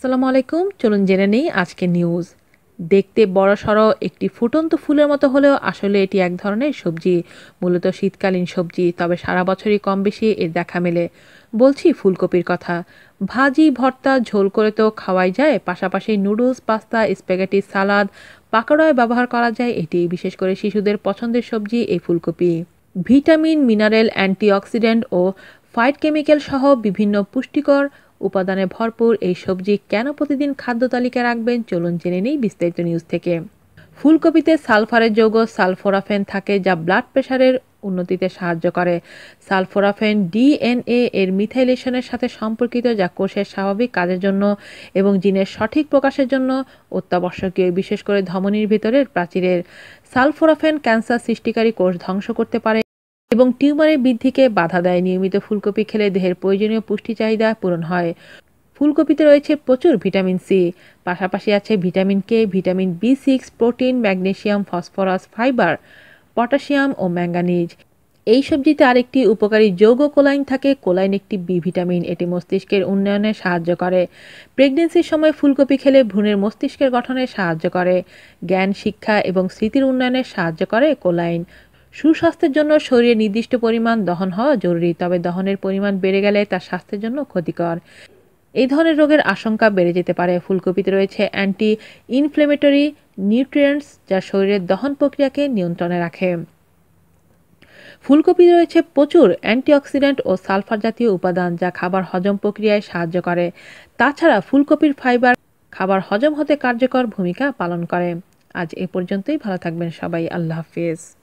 আসসালামু আলাইকুম চলুন জেনে নেই আজকে নিউজ দেখতে বড়সড় একটি ফুটন্ত ফুলের মতো হলেও আসলে এটি এক ধরনের সবজি মূলত শীতকালীন সবজি তবে সারা বছরই কম বেশি এর দেখা মেলে বলছি ফুলকপির কথা ভাজি ভর্তা ঝোল করে তো খাওয়াই যায় পাশাপাশি নুডলস পাস্তা স্প্যাগেটি সালাদ পাকড়ায় ব্যবহার করা যায় এটি বিশেষ করে শিশুদের পছন্দের সবজি এই ফুলকপি ভিটামিন মিনারেল অ্যান্টিঅক্সিডেন্ট ও ফাইট কেমিক্যাল সহ বিভিন্ন পুষ্টিকর উপাদানে ভরপুর এই সবজি কেন প্রতিদিন খাদ্য তালিকায় রাখবেন চলুন জেনে নেই বিস্তারিত নিউজ থেকে ফুলকপিতে সালফারের যৌগ সালফোরাফেন থাকে যা ব্লাড প্রেশারের উন্নতিতে সাহায্য করে সালফোরাফেন ডিএনএ এর মিথাইলেশনের সাথে সম্পর্কিত যা কোষের স্বাভাবিক কাজের জন্য এবং জিনের সঠিক প্রকাশের জন্য অত্যাবশ্যকীয় বিশেষ করে ধমনির ভিতরের প্রাচীরের সালফোরাফেন ক্যান্সার সৃষ্টিকারী কোষ ধ্বংস করতে পারে এবং টিউমারের বৃদ্ধিকে বাধা দেয় নিয়মিত ফুলকপি খেলে দেহের প্রয়োজনীয় পুষ্টি চাহিদা পূরণ হয় ফুলকপিতে রয়েছে প্রচুর ভিটামিন সি পাশাপাশি আছে vitamin K vitamin B six protein magnesium phosphorus fibre potassium ও ম্যাঙ্গানিজ এই সবজিতে আরেকটি উপকারী যৌগ কোলাইন থাকে কোলাইন একটি বি ভিটামিন এটি মস্তিষ্কের উন্নয়নে সাহায্য করে প্রেগনেন্সির সময় ফুলকপি খেলে ভ্রূণের মস্তিষ্কের গঠনে সাহায্য করে জ্ঞান শিক্ষা এবং স্মৃতির উন্নয়নে সাহায্য করে কোলাইন সুস্বাস্থ্যের জন্য শরীরে নির্দিষ্ট পরিমাণ দহন হওয়া জরুরি তবে দহনের পরিমাণ বেড়ে গেলে তা স্বাস্থ্যের জন্য ক্ষতিকর এই ধরনের রোগের আশঙ্কা বেড়ে যেতে পারে ফুলকপিতে রয়েছে অ্যান্টি ইনফ্লেমেটরি নিউট্রিয়েন্টস যা শরীরের দহন প্রক্রিয়াকে নিয়ন্ত্রণে রাখে ফুলকপি রয়েছে প্রচুর অ্যান্টিঅক্সিডেন্ট ও সালফার জাতীয় উপাদান যা খাবার হজম প্রক্রিয়ায় সাহায্য করে তাছাড়া ফুলকপির ফাইবার খাবার হজম হতে কার্যকর ভূমিকা পালন করে আজ এ পর্যন্তই ভালো থাকবেন সবাই আল্লাহ হাফিজ